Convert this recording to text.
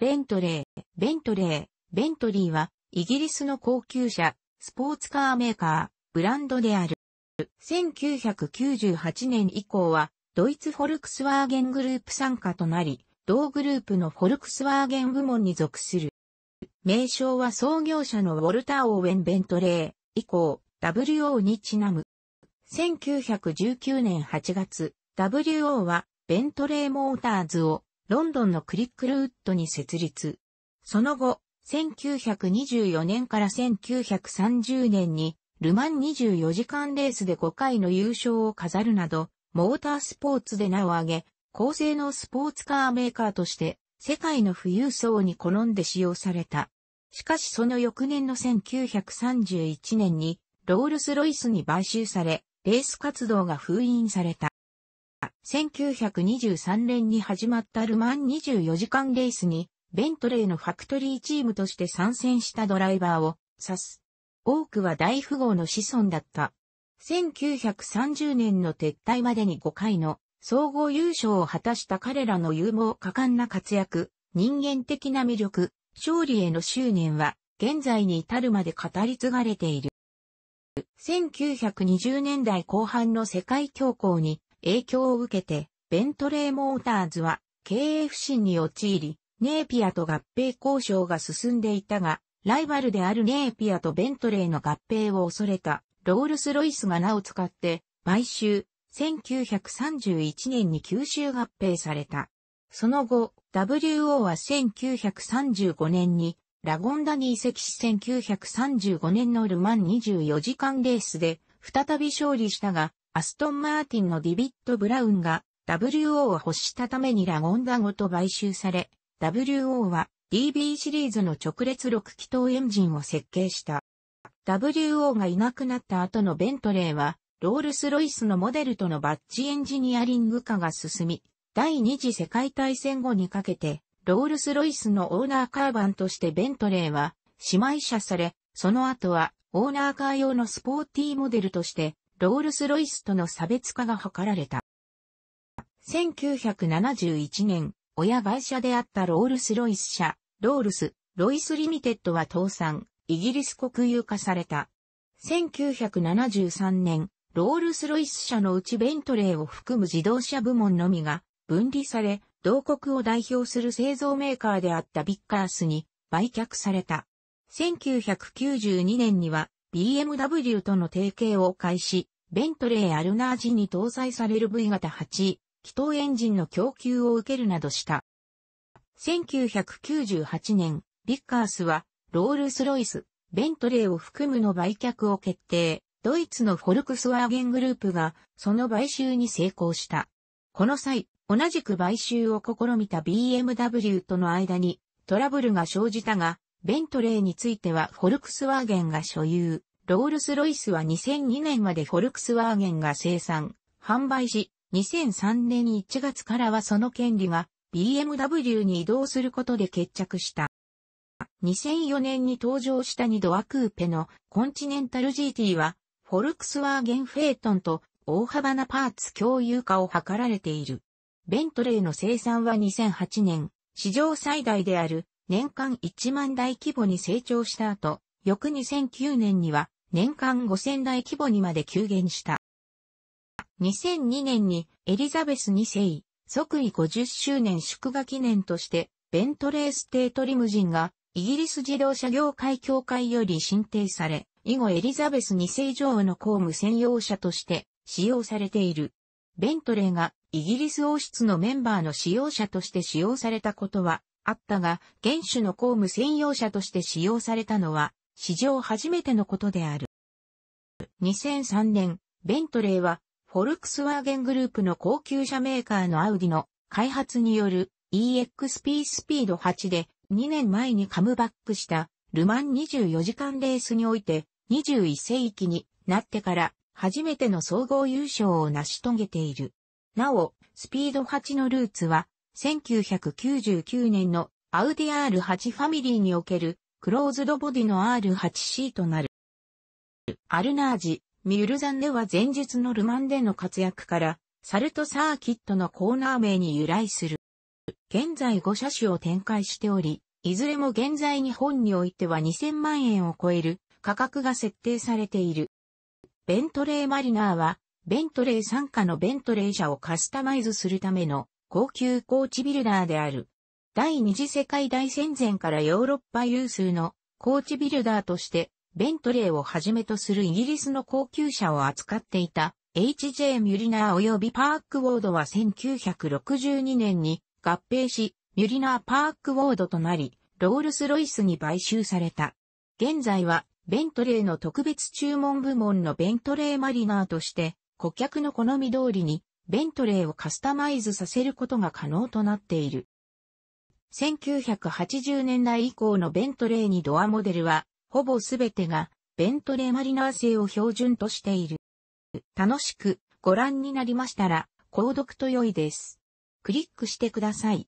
ベントレー、ベントレー、ベントリーは、イギリスの高級車、スポーツカーメーカー、ブランドである。1998年以降は、ドイツフォルクスワーゲングループ参加となり、同グループのフォルクスワーゲン部門に属する。名称は創業者のウォルター・オーウェン・ベントレー、以降、WO にちなむ。1919年8月、WO は、ベントレー・モーターズを、ロンドンのクリックルウッドに設立。その後、1924年から1930年に、ルマン24時間レースで5回の優勝を飾るなど、モータースポーツで名を挙げ、高性能スポーツカーメーカーとして、世界の富裕層に好んで使用された。しかしその翌年の1931年に、ロールス・ロイスに買収され、レース活動が封印された。1923年に始まったルマン24時間レースに、ベントレーのファクトリーチームとして参戦したドライバーを指す。多くは大富豪の子孫だった。1930年の撤退までに5回の総合優勝を果たした彼らの勇猛果敢な活躍、人間的な魅力、勝利への執念は、現在に至るまで語り継がれている。1920年代後半の世界恐慌に影響を受けて、ベントレーモーターズは経営不振に陥り、ネーピアと合併交渉が進んでいたが、ライバルであるネーピアとベントレーの合併を恐れたロールス・ロイスが名を使って買収、1931年に吸収合併された。その後、WO は1935年にラゴンダに移籍し1935年のルマン24時間レースで再び勝利したが、アストンマーティンのディビット・ブラウンが WO を欲したためにラゴンダごと買収され、WO は DB シリーズの直列6気筒エンジンを設計した。WO がいなくなった後のベントレーは、ロールスロイスのモデルとのバッジエンジニアリング化が進み、第二次世界大戦後にかけて、ロールスロイスのオーナーカーバンとしてベントレーは、姉妹車され、その後はオーナーカー用のスポーティーモデルとして、ロールスロイスとの差別化が図られた。1971年、親会社であったロールスロイス社、ロールス、ロイスリミテッドは倒産、イギリス国有化された。1973年、ロールスロイス社のうちベントレーを含む自動車部門のみが分離され、同国を代表する製造メーカーであったビッカースに売却された。1992年には BMW との提携を開始、ベントレー・アルナージに搭載される V 型8、気筒エンジンの供給を受けるなどした。1998年、ビッカースは、ロールス・ロイス、ベントレーを含むの売却を決定。ドイツのフォルクスワーゲングループが、その買収に成功した。この際、同じく買収を試みた BMW との間にトラブルが生じたが、ベントレーについてはフォルクスワーゲンが所有。ロールスロイスは2002年までフォルクスワーゲンが生産、販売し、2003年1月からはその権利が BMW に移動することで決着した。2004年に登場した2ドアクーペのコンチネンタル GT は、フォルクスワーゲンフェイトンと大幅なパーツ共有化を図られている。ベントレーの生産は2008年、史上最大である年間1万台規模に成長した後、翌2009年には年間5000台規模にまで急減した。2002年にエリザベス2世、即位50周年祝賀記念として、ベントレーステートリムジンがイギリス自動車業界協会より申請され、以後エリザベス2世女王の公務専用車として使用されている。ベントレーがイギリス王室のメンバーの使用者として使用されたことはあったが、原種の公務専用車として使用されたのは、史上初めてのことである。2003年、ベントレーは、フォルクスワーゲングループの高級車メーカーのアウディの開発による EXP スピード8で2年前にカムバックしたルマン24時間レースにおいて21世紀になってから初めての総合優勝を成し遂げている。なお、スピード8のルーツは1999年のアウディ R8 ファミリーにおけるクローズドボディの R8C となる。アルナージ、ミュルザンでは前日のルマンでの活躍から、サルトサーキットのコーナー名に由来する。現在5車種を展開しており、いずれも現在日本においては2000万円を超える価格が設定されている。ベントレーマリナーは、ベントレー傘下のベントレー車をカスタマイズするための高級コーチビルダーである。第二次世界大戦前からヨーロッパ有数のコーチビルダーとして、ベントレーをはじめとするイギリスの高級車を扱っていた HJ ミュリナー及びパークウォードは1962年に合併し、ミュリナーパークウォードとなり、ロールスロイスに買収された。現在は、ベントレーの特別注文部門のベントレーマリナーとして、顧客の好み通りにベントレーをカスタマイズさせることが可能となっている。1980年代以降のベントレーにドアモデルは、ほぼすべてがベントレーマリナー製を標準としている。楽しくご覧になりましたら、購読と良いです。クリックしてください。